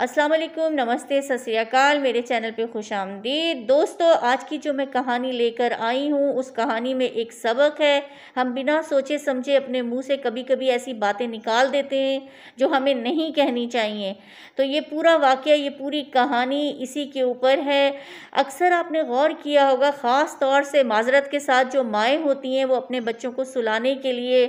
अस्सलाम वालेकुम नमस्ते सत मेरे चैनल पे खुश आमदीद दोस्तों आज की जो मैं कहानी लेकर आई हूँ उस कहानी में एक सबक है हम बिना सोचे समझे अपने मुंह से कभी कभी ऐसी बातें निकाल देते हैं जो हमें नहीं कहनी चाहिए तो ये पूरा वाक़ ये पूरी कहानी इसी के ऊपर है अक्सर आपने गौर किया होगा ख़ास तौर से माजरत के साथ जो माएँ होती हैं वो अपने बच्चों को सुलाने के लिए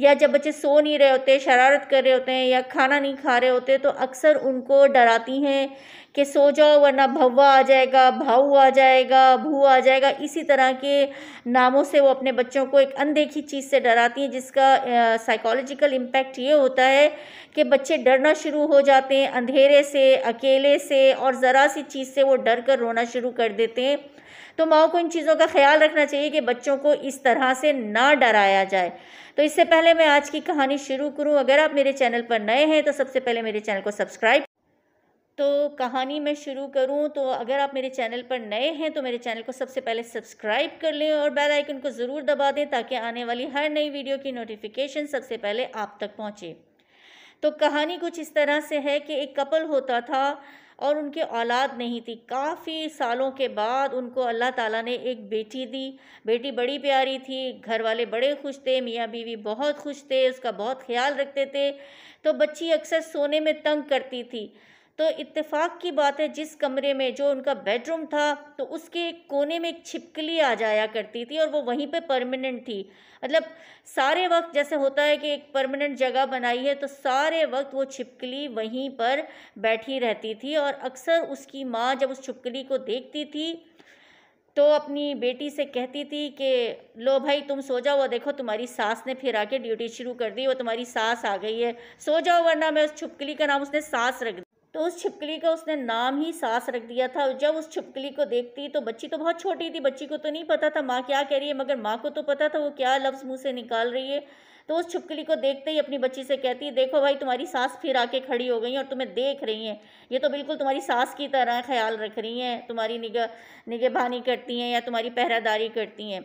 या जब बच्चे सो नहीं रहे होते शरारत कर रहे होते हैं या खाना नहीं खा रहे होते तो अक्सर उनको डराती हैं कि सो जाओ वरना भव्वा आ जाएगा भाऊ आ जाएगा भू आ जाएगा इसी तरह के नामों से वो अपने बच्चों को एक अनदेखी चीज़ से डराती हैं जिसका साइकोलॉजिकल इम्पैक्ट ये होता है कि बच्चे डरना शुरू हो जाते हैं अंधेरे से अकेले से और ज़रा सी चीज़ से वो डर कर रोना शुरू कर देते हैं तो माओ को इन चीज़ों का ख्याल रखना चाहिए कि बच्चों को इस तरह से ना डराया जाए तो इससे पहले मैं आज की कहानी शुरू करूं अगर आप मेरे चैनल पर नए हैं तो सबसे पहले मेरे चैनल को सब्सक्राइब तो कहानी मैं शुरू करूं तो अगर आप मेरे चैनल पर नए हैं तो मेरे चैनल को सबसे पहले सब्सक्राइब कर लें और बेल आइकन को ज़रूर दबा दें ताकि आने वाली हर नई वीडियो की नोटिफिकेशन सबसे पहले आप तक पहुंचे तो कहानी कुछ इस तरह से है कि एक कपल होता था और उनके औलाद नहीं थी काफ़ी सालों के बाद उनको अल्लाह ताला ने एक बेटी दी बेटी बड़ी प्यारी थी घर वाले बड़े खुश थे मियाँ बीवी बहुत खुश थे उसका बहुत ख्याल रखते थे तो बच्ची अक्सर सोने में तंग करती थी तो इत्तेफाक की बात है जिस कमरे में जो उनका बेडरूम था तो उसके एक कोने में एक छिपकली आ जाया करती थी और वो वहीं पे परमानेंट थी मतलब सारे वक्त जैसे होता है कि एक परमानेंट जगह बनाई है तो सारे वक्त वो छिपकली वहीं पर बैठी रहती थी और अक्सर उसकी माँ जब उस छिपकली को देखती थी तो अपनी बेटी से कहती थी कि लो भाई तुम सो जाओ और देखो तुम्हारी सास ने फिर आके ड्यूटी शुरू कर दी वो तुम्हारी सास आ गई है सो जाओ वरना मैं उस छुपकली का नाम उसने सास रख तो उस छिपकली का उसने नाम ही सास रख दिया था जब उस छिपकली को देखती तो बच्ची तो बहुत छोटी थी बच्ची को तो नहीं पता था माँ क्या कह रही है मगर माँ को तो पता था वो क्या लफ्ज़ मुँह से निकाल रही है तो उस छुपकली को देखते ही अपनी बच्ची से कहती है देखो भाई तुम्हारी सास फिर आके खड़ी हो गई है और तुम्हें देख रही हैं ये तो बिल्कुल तुम्हारी सास की तरह ख्याल रख रही हैं तुम्हारी निगह निगहबानी करती हैं या तुम्हारी पहरादारी करती हैं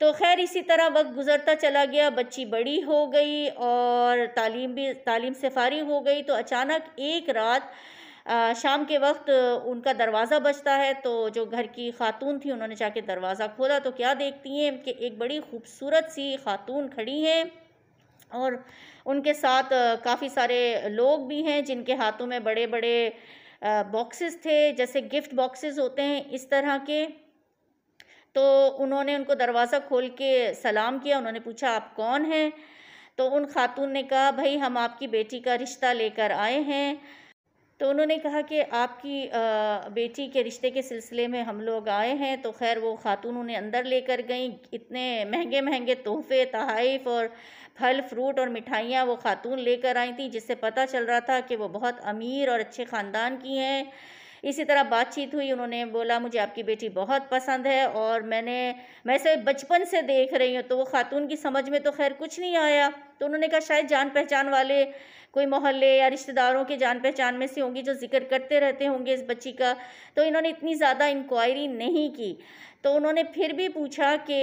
तो खैर इसी तरह वक्त गुज़रता चला गया बच्ची बड़ी हो गई और तालीम भी तालीम से फारिग हो गई तो अचानक एक रात आ, शाम के वक्त उनका दरवाज़ा बजता है तो जो घर की खातून थी उन्होंने जाके दरवाज़ा खोला तो क्या देखती हैं कि एक बड़ी खूबसूरत सी खातून खड़ी हैं और उनके साथ काफ़ी सारे लोग भी हैं जिनके हाथों में बड़े बड़े बॉक्सेस थे जैसे गिफ्ट बॉक्सेस होते हैं इस तरह के तो उन्होंने उनको दरवाज़ा खोल के सलाम किया उन्होंने पूछा आप कौन हैं तो उन खातून ने कहा भाई हम आपकी बेटी का रिश्ता लेकर आए हैं तो उन्होंने कहा कि आपकी बेटी के रिश्ते के सिलसिले में हम लोग आए हैं तो खैर वो खातून उन्हें अंदर लेकर गईं इतने महंगे महंगे तोहफे तहाइफ और फल फ्रूट और मिठाइयाँ वो खातून लेकर आई थी जिससे पता चल रहा था कि वो बहुत अमीर और अच्छे ख़ानदान की हैं इसी तरह बातचीत हुई उन्होंने बोला मुझे आपकी बेटी बहुत पसंद है और मैंने मैं से बचपन से देख रही हूँ तो वो खातून की समझ में तो खैर कुछ नहीं आया तो उन्होंने कहा शायद जान पहचान वाले कोई मोहल्ले या रिश्तेदारों के जान पहचान में से होंगी जो जिक्र करते रहते होंगे इस बच्ची का तो इन्होंने इतनी ज़्यादा इंक्वायरी नहीं की तो उन्होंने फिर भी पूछा कि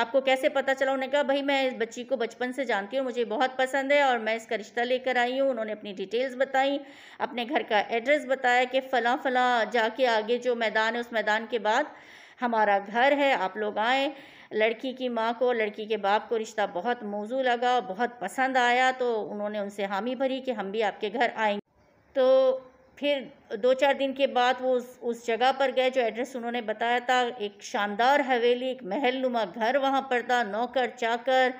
आपको कैसे पता चला उन्होंने कहा भाई मैं इस बच्ची को बचपन से जानती हूँ मुझे बहुत पसंद है और मैं इसका रिश्ता लेकर आई हूँ उन्होंने अपनी डिटेल्स बताई अपने घर का एड्रेस बताया कि फ़लाँ फ़लाँ जाके आगे जो मैदान है उस मैदान के बाद हमारा घर है आप लोग आएँ लड़की की माँ को लड़की के बाप को रिश्ता बहुत मौजू लगा और बहुत पसंद आया तो उन्होंने उनसे हामी भरी कि हम भी आपके घर आएंगे तो फिर दो चार दिन के बाद वो उस उस जगह पर गए जो एड्रेस उन्होंने बताया था एक शानदार हवेली एक महल नुमा घर वहाँ पर था नौकर चाकर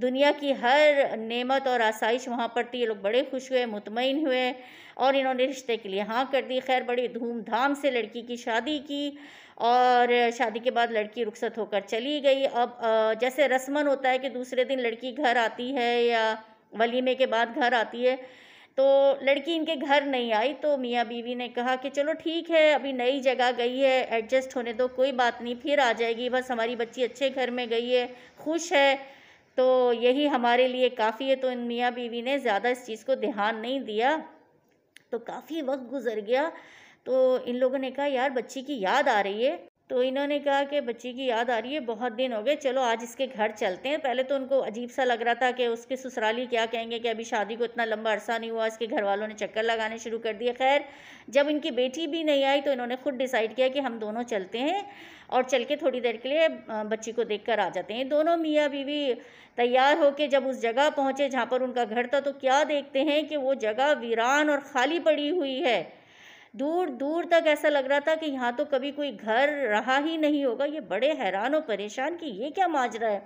दुनिया की हर नेमत और आसाइश वहाँ पर थी ये लोग बड़े खुश हुए मुतमिन हुए और इन्होंने रिश्ते के लिए हाँ कर दी खैर बड़ी धूमधाम से लड़की की शादी की और शादी के बाद लड़की रुखसत होकर चली गई अब जैसे रस्मन होता है कि दूसरे दिन लड़की घर आती है या वलीमे के बाद घर आती है तो लड़की इनके घर नहीं आई तो मियाँ बीवी ने कहा कि चलो ठीक है अभी नई जगह गई है एडजस्ट होने दो कोई बात नहीं फिर आ जाएगी बस हमारी बच्ची अच्छे घर में गई है खुश है तो यही हमारे लिए काफ़ी है तो इन मियाँ बीवी ने ज़्यादा इस चीज़ को ध्यान नहीं दिया तो काफ़ी वक्त गुजर गया तो इन लोगों ने कहा यार बच्ची की याद आ रही है तो इन्होंने कहा कि बच्ची की याद आ रही है बहुत दिन हो गए चलो आज इसके घर चलते हैं पहले तो उनको अजीब सा लग रहा था कि उसके ससुराली क्या कहेंगे कि अभी शादी को इतना लंबा अरसा नहीं हुआ इसके घर वालों ने चक्कर लगाने शुरू कर दिए खैर जब इनकी बेटी भी नहीं आई तो इन्होंने खुद डिसाइड किया कि हम दोनों चलते हैं और चल के थोड़ी देर के लिए बच्ची को देख कर आ जाते हैं दोनों मियाँ बीवी तैयार होकर जब उस जगह पहुँचे जहाँ पर उनका घर था तो क्या देखते हैं कि वो जगह वीरान और खाली पड़ी हुई है दूर दूर तक ऐसा लग रहा था कि यहाँ तो कभी कोई घर रहा ही नहीं होगा ये बड़े हैरान और परेशान कि ये क्या माजरा है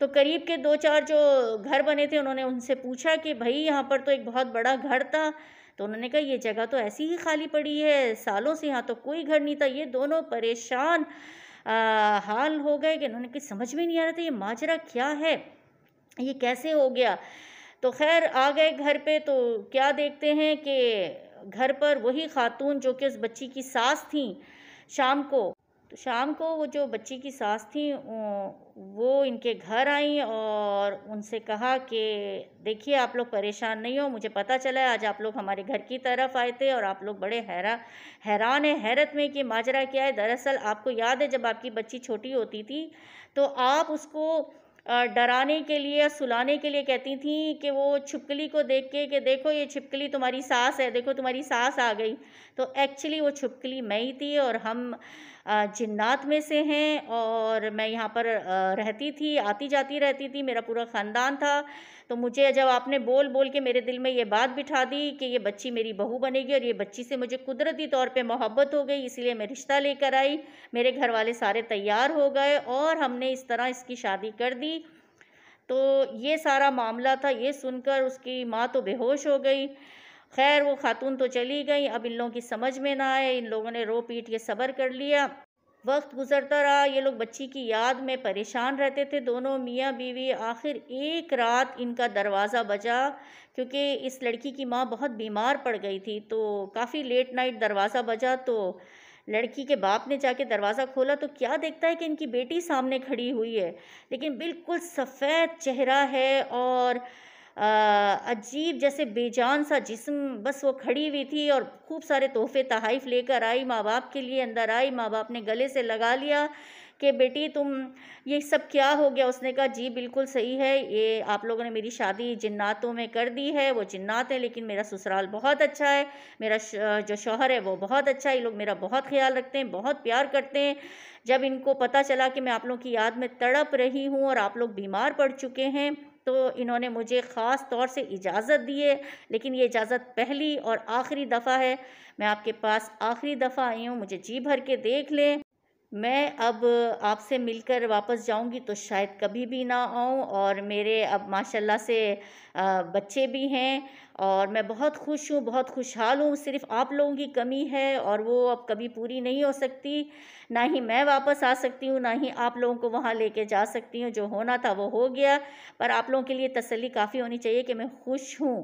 तो करीब के दो चार जो घर बने थे उन्होंने उनसे पूछा कि भाई यहाँ पर तो एक बहुत बड़ा घर था तो उन्होंने कहा ये जगह तो ऐसी ही खाली पड़ी है सालों से यहाँ तो कोई घर नहीं था ये दोनों परेशान आ, हाल हो गए कि उन्होंने कुछ समझ में नहीं आ रहा था ये माजरा क्या है ये कैसे हो गया तो खैर आ गए घर पे तो क्या देखते हैं कि घर पर वही खातून जो कि उस बच्ची की सास थी शाम को तो शाम को वो जो बच्ची की सास थी वो इनके घर आई और उनसे कहा कि देखिए आप लोग परेशान नहीं हो मुझे पता चला है आज आप लोग हमारे घर की तरफ आए थे और आप लोग बड़े हैरा हैरान है हैरत में कि माजरा क्या है दरअसल आपको याद है जब आपकी बच्ची छोटी होती थी तो आप उसको डराने के लिए या सुलाने के लिए कहती थी कि वो छिपकली को देख के कि देखो ये छिपकली तुम्हारी सास है देखो तुम्हारी सास आ गई तो एक्चुअली वो छिपकली मैं ही थी और हम जिन्नात में से हैं और मैं यहाँ पर रहती थी आती जाती रहती थी मेरा पूरा ख़ानदान था तो मुझे जब आपने बोल बोल के मेरे दिल में ये बात बिठा दी कि ये बच्ची मेरी बहू बनेगी और ये बच्ची से मुझे कुदरती तौर पे मोहब्बत हो गई इसलिए मैं रिश्ता लेकर आई मेरे घर वाले सारे तैयार हो गए और हमने इस तरह इसकी शादी कर दी तो ये सारा मामला था ये सुनकर उसकी माँ तो बेहोश हो गई खैर वो खातून तो चली गई अब इन लोगों की समझ में ना आए इन लोगों ने रो पीट के सब्र कर लिया वक्त गुजरता रहा ये लोग बच्ची की याद में परेशान रहते थे दोनों मियाँ बीवी आखिर एक रात इनका दरवाज़ा बजा क्योंकि इस लड़की की माँ बहुत बीमार पड़ गई थी तो काफ़ी लेट नाइट दरवाज़ा बजा तो लड़की के बाप ने जाके दरवाज़ा खोला तो क्या देखता है कि इनकी बेटी सामने खड़ी हुई है लेकिन बिल्कुल सफ़ेद चेहरा है और अजीब जैसे बेजान सा जिस्म बस वो खड़ी हुई थी और खूब सारे तोहफे तहाइफ लेकर आई माँ बाप के लिए अंदर आई माँ बाप ने गले से लगा लिया कि बेटी तुम ये सब क्या हो गया उसने कहा जी बिल्कुल सही है ये आप लोगों ने मेरी शादी जिन्नातों में कर दी है वो जिन्नात हैं लेकिन मेरा ससुराल बहुत अच्छा है मेरा जो शोहर है वो बहुत अच्छा है ये लोग मेरा बहुत ख्याल रखते हैं बहुत प्यार करते हैं जब इनको पता चला कि मैं आप लोगों की याद में तड़प रही हूँ और आप लोग बीमार पड़ चुके हैं तो इन्होंने मुझे ख़ास तौर से इजाज़त दी है लेकिन ये इजाज़त पहली और आखिरी दफ़ा है मैं आपके पास आखिरी दफ़ा आई हूँ मुझे जी भर के देख लें मैं अब आपसे मिलकर वापस जाऊंगी तो शायद कभी भी ना आऊं और मेरे अब माशाल्लाह से बच्चे भी हैं और मैं बहुत खुश हूँ बहुत खुशहाल हूँ सिर्फ आप लोगों की कमी है और वो अब कभी पूरी नहीं हो सकती ना ही मैं वापस आ सकती हूँ ना ही आप लोगों को वहाँ लेके जा सकती हूँ जो होना था वो हो गया पर आप लोगों के लिए तसल्ली काफ़ी होनी चाहिए कि मैं खुश हूँ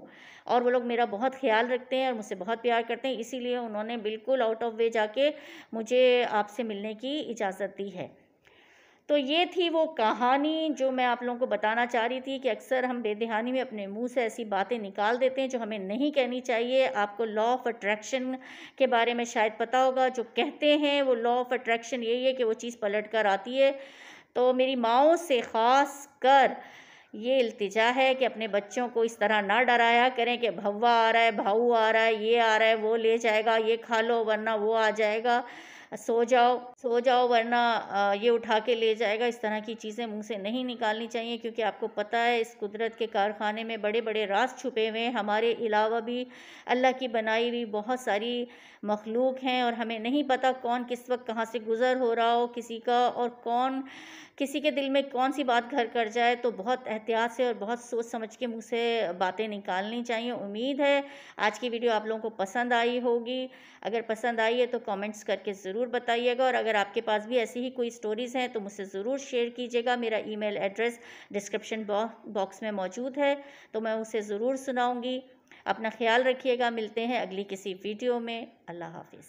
और वो लोग मेरा बहुत ख्याल रखते हैं और मुझसे बहुत प्यार करते हैं इसीलिए उन्होंने बिल्कुल आउट ऑफ वे जाके मुझे आपसे मिलने की इजाज़त दी है तो ये थी वो कहानी जो मैं आप लोगों को बताना चाह रही थी कि अक्सर हम बेदहानी में अपने मुंह से ऐसी बातें निकाल देते हैं जो हमें नहीं कहनी चाहिए आपको लॉ ऑफ अट्रैक्शन के बारे में शायद पता होगा जो कहते हैं वो लॉ ऑफ अट्रैक्शन यही है कि वो चीज़ पलट कर आती है तो मेरी माओ से ख़ास कर ये अल्तजा है कि अपने बच्चों को इस तरह ना डराया करें कि भवा आ रहा है भाऊ आ रहा है ये आ रहा है वो ले जाएगा ये खा लो वरना वो आ जाएगा सो जाओ सो जाओ वरना ये उठा के ले जाएगा इस तरह की चीज़ें मुंह से नहीं निकालनी चाहिए क्योंकि आपको पता है इस कुदरत के कारखाने में बड़े बड़े रास छुपे हुए हैं हमारे अलावा भी अल्लाह की बनाई हुई बहुत सारी मखलूक हैं और हमें नहीं पता कौन किस वक्त कहाँ से गुज़र हो रहा हो किसी का और कौन किसी के दिल में कौन सी बात घर कर जाए तो बहुत एहतियात से और बहुत सोच समझ के मुझसे बातें निकालनी चाहिए उम्मीद है आज की वीडियो आप लोगों को पसंद आई होगी अगर पसंद आई है तो कमेंट्स करके ज़रूर ज़रूर बताइएगा और अगर आपके पास भी ऐसी ही कोई स्टोरीज़ हैं तो मुझसे ज़रूर शेयर कीजिएगा मेरा ईमेल एड्रेस डिस्क्रिप्शन बॉक्स में मौजूद है तो मैं उसे ज़रूर सुनाऊँगी अपना ख्याल रखिएगा मिलते हैं अगली किसी वीडियो में अल्लाह हाफिज़